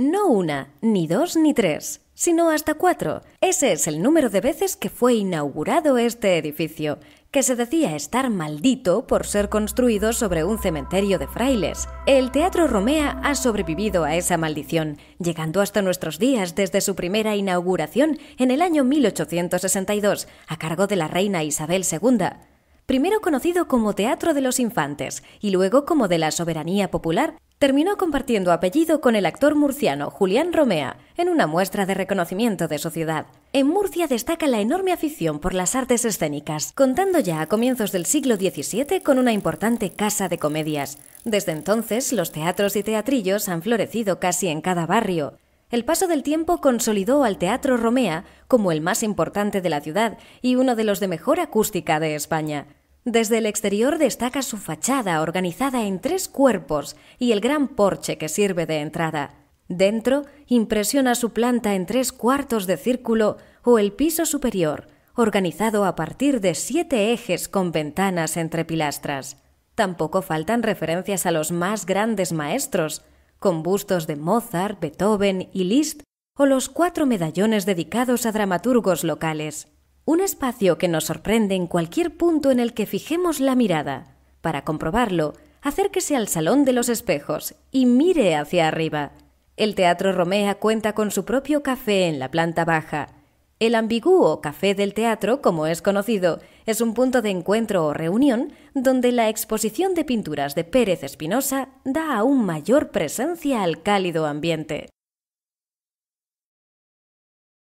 No una, ni dos, ni tres, sino hasta cuatro. Ese es el número de veces que fue inaugurado este edificio, que se decía estar maldito por ser construido sobre un cementerio de frailes. El Teatro Romea ha sobrevivido a esa maldición, llegando hasta nuestros días desde su primera inauguración en el año 1862, a cargo de la reina Isabel II primero conocido como Teatro de los Infantes y luego como de la Soberanía Popular, terminó compartiendo apellido con el actor murciano Julián Romea en una muestra de reconocimiento de sociedad. En Murcia destaca la enorme afición por las artes escénicas, contando ya a comienzos del siglo XVII con una importante casa de comedias. Desde entonces, los teatros y teatrillos han florecido casi en cada barrio. El paso del tiempo consolidó al Teatro Romea como el más importante de la ciudad y uno de los de mejor acústica de España. Desde el exterior destaca su fachada organizada en tres cuerpos y el gran porche que sirve de entrada. Dentro impresiona su planta en tres cuartos de círculo o el piso superior, organizado a partir de siete ejes con ventanas entre pilastras. Tampoco faltan referencias a los más grandes maestros, con bustos de Mozart, Beethoven y Liszt, o los cuatro medallones dedicados a dramaturgos locales. Un espacio que nos sorprende en cualquier punto en el que fijemos la mirada. Para comprobarlo, acérquese al Salón de los Espejos y mire hacia arriba. El Teatro Romea cuenta con su propio café en la planta baja. El ambiguo Café del Teatro, como es conocido, es un punto de encuentro o reunión donde la exposición de pinturas de Pérez Espinosa da aún mayor presencia al cálido ambiente.